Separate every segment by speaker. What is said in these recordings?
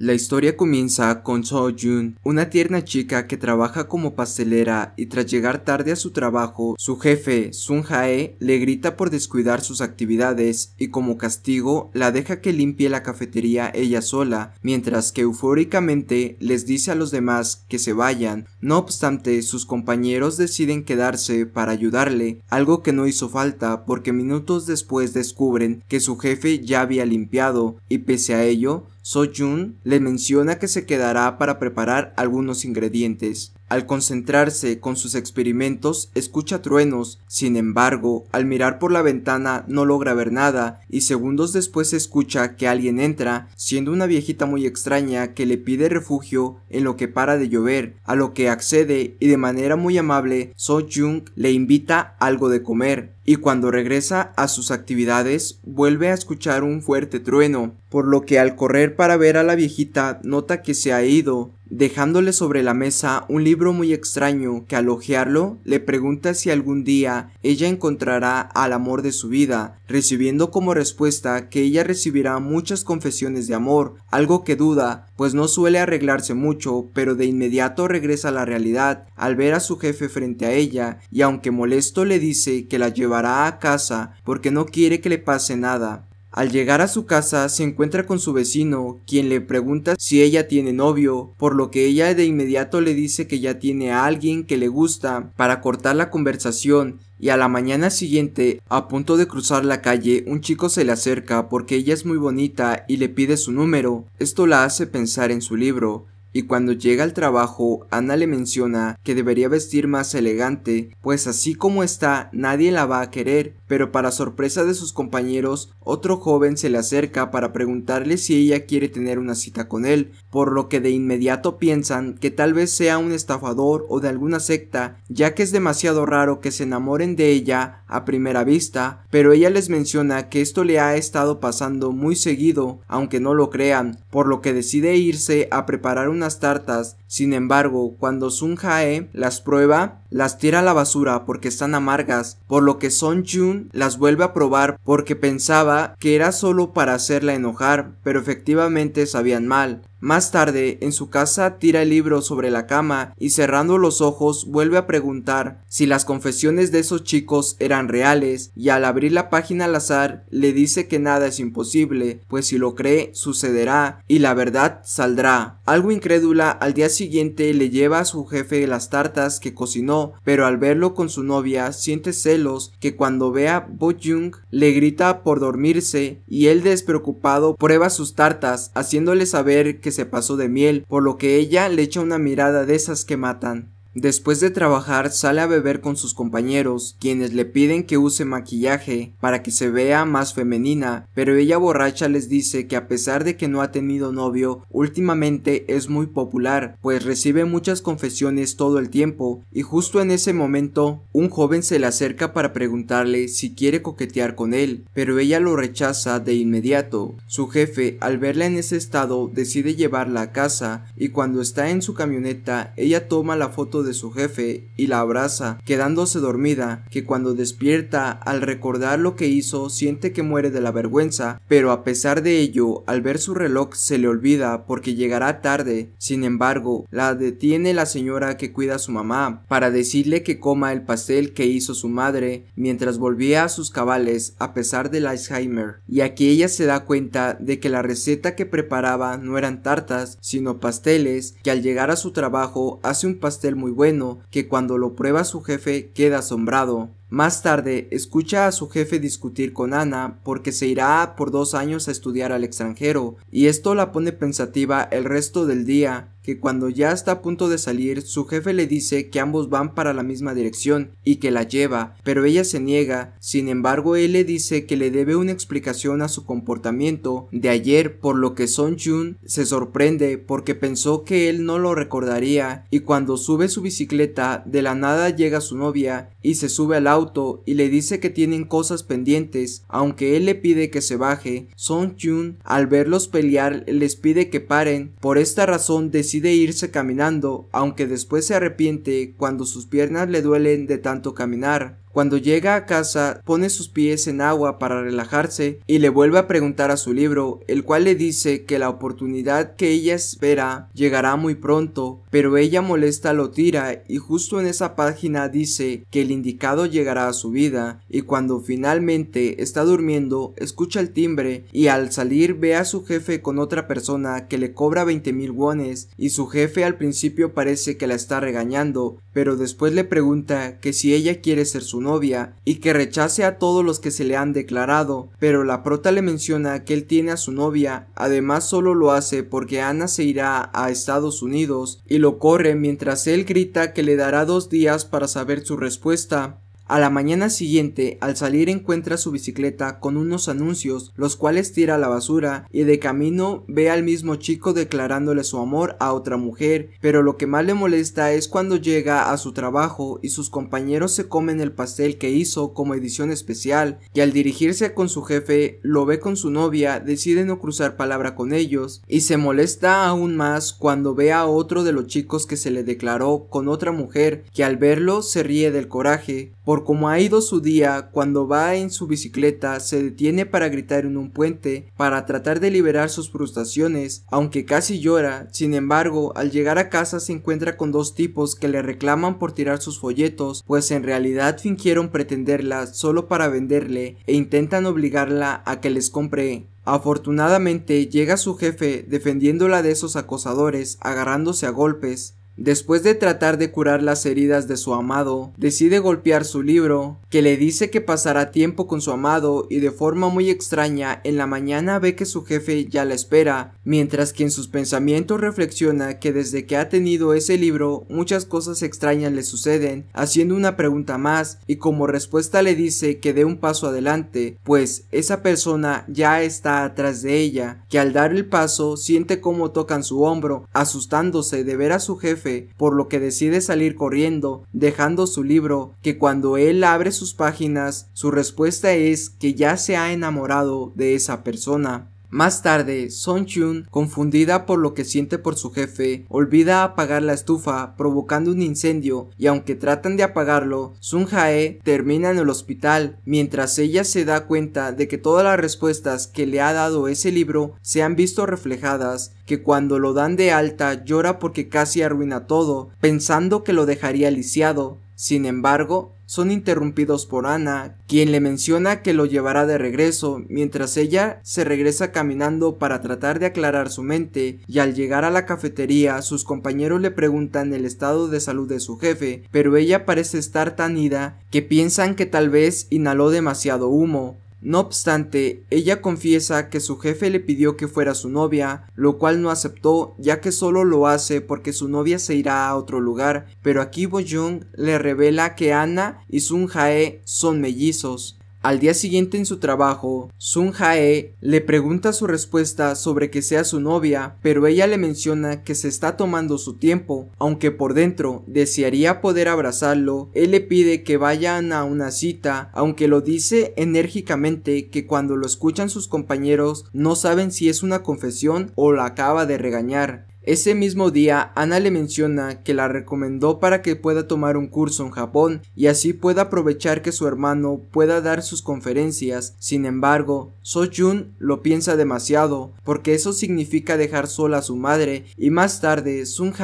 Speaker 1: La historia comienza con So Jun, una tierna chica que trabaja como pastelera y tras llegar tarde a su trabajo, su jefe, Sun Hae, le grita por descuidar sus actividades y como castigo la deja que limpie la cafetería ella sola, mientras que eufóricamente les dice a los demás que se vayan. No obstante, sus compañeros deciden quedarse para ayudarle, algo que no hizo falta porque minutos después descubren que su jefe ya había limpiado y pese a ello, So Jun le menciona que se quedará para preparar algunos ingredientes, al concentrarse con sus experimentos, escucha truenos, sin embargo, al mirar por la ventana no logra ver nada y segundos después escucha que alguien entra, siendo una viejita muy extraña que le pide refugio en lo que para de llover, a lo que accede y de manera muy amable So Jung le invita algo de comer, y cuando regresa a sus actividades vuelve a escuchar un fuerte trueno, por lo que al correr para ver a la viejita nota que se ha ido, dejándole sobre la mesa un libro muy extraño que al ojearlo le pregunta si algún día ella encontrará al amor de su vida, recibiendo como respuesta que ella recibirá muchas confesiones de amor, algo que duda, pues no suele arreglarse mucho, pero de inmediato regresa a la realidad al ver a su jefe frente a ella y aunque molesto le dice que la llevará a casa porque no quiere que le pase nada, al llegar a su casa se encuentra con su vecino, quien le pregunta si ella tiene novio, por lo que ella de inmediato le dice que ya tiene a alguien que le gusta para cortar la conversación y a la mañana siguiente, a punto de cruzar la calle, un chico se le acerca porque ella es muy bonita y le pide su número. Esto la hace pensar en su libro, y cuando llega al trabajo, Ana le menciona que debería vestir más elegante, pues así como está nadie la va a querer, pero para sorpresa de sus compañeros, otro joven se le acerca para preguntarle si ella quiere tener una cita con él, por lo que de inmediato piensan que tal vez sea un estafador o de alguna secta, ya que es demasiado raro que se enamoren de ella a primera vista, pero ella les menciona que esto le ha estado pasando muy seguido, aunque no lo crean, por lo que decide irse a preparar una tartas. Sin embargo, cuando Sun Jae las prueba, las tira a la basura porque están amargas, por lo que Son Chun las vuelve a probar porque pensaba que era solo para hacerla enojar, pero efectivamente sabían mal. Más tarde, en su casa, tira el libro sobre la cama y cerrando los ojos vuelve a preguntar si las confesiones de esos chicos eran reales y al abrir la página al azar le dice que nada es imposible, pues si lo cree sucederá y la verdad saldrá. Algo incrédula, al día siguiente le lleva a su jefe las tartas que cocinó, pero al verlo con su novia siente celos que cuando ve a Bo Jung le grita por dormirse y él despreocupado prueba sus tartas haciéndole saber que que se pasó de miel, por lo que ella le echa una mirada de esas que matan. Después de trabajar sale a beber con sus compañeros, quienes le piden que use maquillaje para que se vea más femenina, pero ella borracha les dice que a pesar de que no ha tenido novio, últimamente es muy popular, pues recibe muchas confesiones todo el tiempo, y justo en ese momento, un joven se le acerca para preguntarle si quiere coquetear con él, pero ella lo rechaza de inmediato. Su jefe, al verla en ese estado, decide llevarla a casa, y cuando está en su camioneta, ella toma la foto de de su jefe y la abraza, quedándose dormida, que cuando despierta al recordar lo que hizo siente que muere de la vergüenza, pero a pesar de ello, al ver su reloj se le olvida porque llegará tarde. Sin embargo, la detiene la señora que cuida a su mamá para decirle que coma el pastel que hizo su madre mientras volvía a sus cabales a pesar del Alzheimer, y aquí ella se da cuenta de que la receta que preparaba no eran tartas, sino pasteles, que al llegar a su trabajo hace un pastel muy bueno, que cuando lo prueba su jefe queda asombrado. Más tarde, escucha a su jefe discutir con Ana porque se irá por dos años a estudiar al extranjero, y esto la pone pensativa el resto del día que cuando ya está a punto de salir, su jefe le dice que ambos van para la misma dirección y que la lleva, pero ella se niega, sin embargo él le dice que le debe una explicación a su comportamiento de ayer, por lo que Son Jun se sorprende porque pensó que él no lo recordaría y cuando sube su bicicleta, de la nada llega su novia y se sube al auto y le dice que tienen cosas pendientes, aunque él le pide que se baje, Son Jun al verlos pelear les pide que paren, por esta razón decide decide irse caminando, aunque después se arrepiente cuando sus piernas le duelen de tanto caminar. Cuando llega a casa, pone sus pies en agua para relajarse y le vuelve a preguntar a su libro, el cual le dice que la oportunidad que ella espera llegará muy pronto, pero ella molesta lo tira y justo en esa página dice que el indicado llegará a su vida y cuando finalmente está durmiendo escucha el timbre y al salir ve a su jefe con otra persona que le cobra 20 mil wones y su jefe al principio parece que la está regañando, pero después le pregunta que si ella quiere ser su novia y que rechace a todos los que se le han declarado, pero la prota le menciona que él tiene a su novia, además solo lo hace porque Ana se irá a Estados Unidos y lo corre mientras él grita que le dará dos días para saber su respuesta. A la mañana siguiente, al salir encuentra su bicicleta con unos anuncios, los cuales tira a la basura, y de camino ve al mismo chico declarándole su amor a otra mujer, pero lo que más le molesta es cuando llega a su trabajo y sus compañeros se comen el pastel que hizo como edición especial, y al dirigirse con su jefe, lo ve con su novia, decide no cruzar palabra con ellos, y se molesta aún más cuando ve a otro de los chicos que se le declaró con otra mujer, que al verlo se ríe del coraje, como ha ido su día, cuando va en su bicicleta se detiene para gritar en un puente, para tratar de liberar sus frustraciones, aunque casi llora, sin embargo, al llegar a casa se encuentra con dos tipos que le reclaman por tirar sus folletos, pues en realidad fingieron pretenderla solo para venderle e intentan obligarla a que les compre Afortunadamente llega su jefe defendiéndola de esos acosadores, agarrándose a golpes. Después de tratar de curar las heridas de su amado, decide golpear su libro, que le dice que pasará tiempo con su amado y de forma muy extraña en la mañana ve que su jefe ya la espera, mientras que en sus pensamientos reflexiona que desde que ha tenido ese libro muchas cosas extrañas le suceden, haciendo una pregunta más y como respuesta le dice que dé un paso adelante, pues esa persona ya está atrás de ella, que al dar el paso siente cómo tocan su hombro, asustándose de ver a su jefe por lo que decide salir corriendo, dejando su libro, que cuando él abre sus páginas, su respuesta es que ya se ha enamorado de esa persona. Más tarde, Son Chun, confundida por lo que siente por su jefe, olvida apagar la estufa, provocando un incendio, y aunque tratan de apagarlo, Sun Hae termina en el hospital, mientras ella se da cuenta de que todas las respuestas que le ha dado ese libro se han visto reflejadas, que cuando lo dan de alta llora porque casi arruina todo, pensando que lo dejaría lisiado, sin embargo, son interrumpidos por Ana, quien le menciona que lo llevará de regreso, mientras ella se regresa caminando para tratar de aclarar su mente, y al llegar a la cafetería sus compañeros le preguntan el estado de salud de su jefe, pero ella parece estar tan ida que piensan que tal vez inhaló demasiado humo, no obstante, ella confiesa que su jefe le pidió que fuera su novia, lo cual no aceptó ya que solo lo hace porque su novia se irá a otro lugar, pero aquí Bo Jung le revela que Anna y Sun Jae son mellizos. Al día siguiente en su trabajo, Sun Hae le pregunta su respuesta sobre que sea su novia, pero ella le menciona que se está tomando su tiempo, aunque por dentro desearía poder abrazarlo, él le pide que vayan a una cita, aunque lo dice enérgicamente que cuando lo escuchan sus compañeros no saben si es una confesión o la acaba de regañar. Ese mismo día, Ana le menciona que la recomendó para que pueda tomar un curso en Japón y así pueda aprovechar que su hermano pueda dar sus conferencias. Sin embargo, So-jun lo piensa demasiado, porque eso significa dejar sola a su madre y más tarde Sun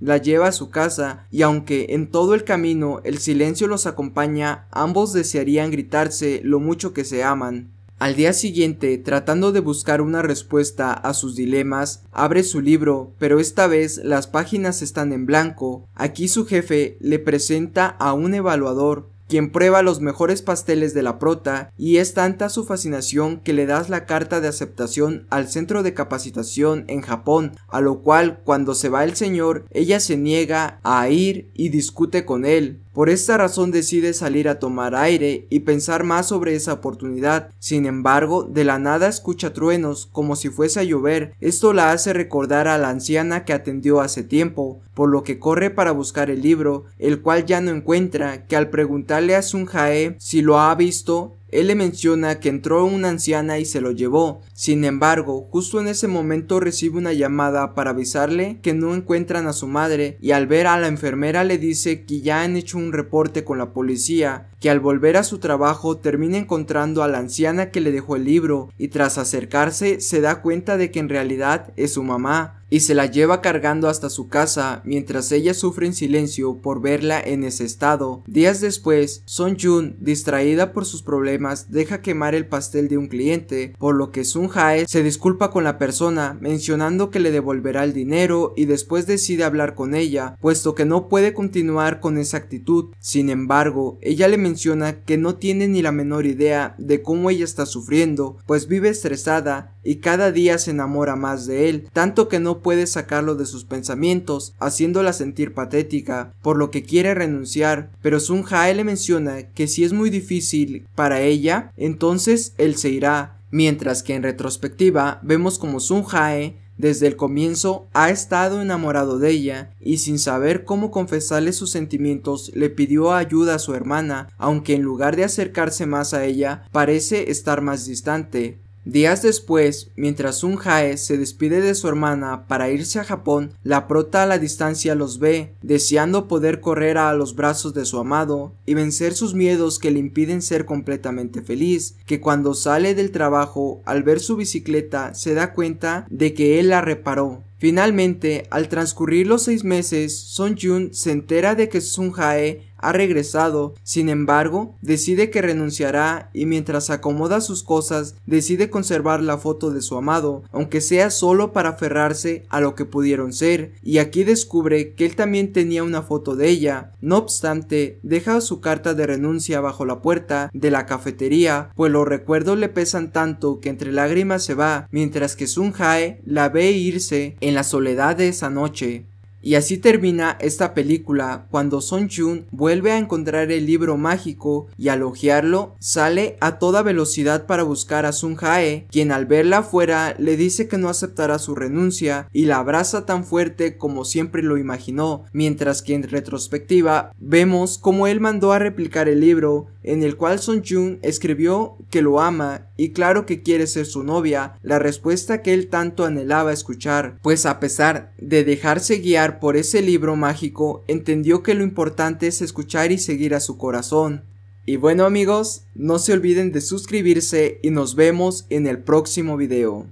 Speaker 1: la lleva a su casa y aunque en todo el camino el silencio los acompaña, ambos desearían gritarse lo mucho que se aman. Al día siguiente, tratando de buscar una respuesta a sus dilemas, abre su libro, pero esta vez las páginas están en blanco. Aquí su jefe le presenta a un evaluador, quien prueba los mejores pasteles de la prota y es tanta su fascinación que le das la carta de aceptación al centro de capacitación en Japón, a lo cual cuando se va el señor ella se niega a ir y discute con él. Por esta razón decide salir a tomar aire y pensar más sobre esa oportunidad. Sin embargo, de la nada escucha truenos, como si fuese a llover. Esto la hace recordar a la anciana que atendió hace tiempo, por lo que corre para buscar el libro, el cual ya no encuentra, que al preguntarle a Jae si lo ha visto, él le menciona que entró una anciana y se lo llevó. Sin embargo, justo en ese momento recibe una llamada para avisarle que no encuentran a su madre y al ver a la enfermera le dice que ya han hecho un reporte con la policía que al volver a su trabajo termina encontrando a la anciana que le dejó el libro y tras acercarse se da cuenta de que en realidad es su mamá y se la lleva cargando hasta su casa mientras ella sufre en silencio por verla en ese estado. Días después, Son Jun, distraída por sus problemas, deja quemar el pastel de un cliente, por lo que Sun Hae se disculpa con la persona mencionando que le devolverá el dinero y después decide hablar con ella, puesto que no puede continuar con esa actitud. Sin embargo, ella le menciona que no tiene ni la menor idea de cómo ella está sufriendo, pues vive estresada y cada día se enamora más de él, tanto que no puede sacarlo de sus pensamientos, haciéndola sentir patética, por lo que quiere renunciar, pero Sun Jae le menciona que si es muy difícil para ella, entonces él se irá, mientras que en retrospectiva vemos como Sun Jae desde el comienzo ha estado enamorado de ella y sin saber cómo confesarle sus sentimientos le pidió ayuda a su hermana, aunque en lugar de acercarse más a ella parece estar más distante. Días después, mientras un Jae se despide de su hermana para irse a Japón, la prota a la distancia los ve, deseando poder correr a los brazos de su amado y vencer sus miedos que le impiden ser completamente feliz, que cuando sale del trabajo, al ver su bicicleta, se da cuenta de que él la reparó. Finalmente, al transcurrir los seis meses, Son Jun se entera de que Sun jae ha regresado. Sin embargo, decide que renunciará y mientras acomoda sus cosas, decide conservar la foto de su amado, aunque sea solo para aferrarse a lo que pudieron ser, y aquí descubre que él también tenía una foto de ella. No obstante, deja su carta de renuncia bajo la puerta de la cafetería, pues los recuerdos le pesan tanto que entre lágrimas se va, mientras que Sun Hae la ve irse en la soledad de esa noche. Y así termina esta película cuando Son Chun vuelve a encontrar el libro mágico y al ojearlo sale a toda velocidad para buscar a Sun Hae, quien al verla afuera le dice que no aceptará su renuncia y la abraza tan fuerte como siempre lo imaginó, mientras que en retrospectiva vemos como él mandó a replicar el libro en el cual Son Chun escribió que lo ama y claro que quiere ser su novia, la respuesta que él tanto anhelaba escuchar, pues a pesar de dejarse guiar por ese libro mágico, entendió que lo importante es escuchar y seguir a su corazón. Y bueno amigos, no se olviden de suscribirse y nos vemos en el próximo video.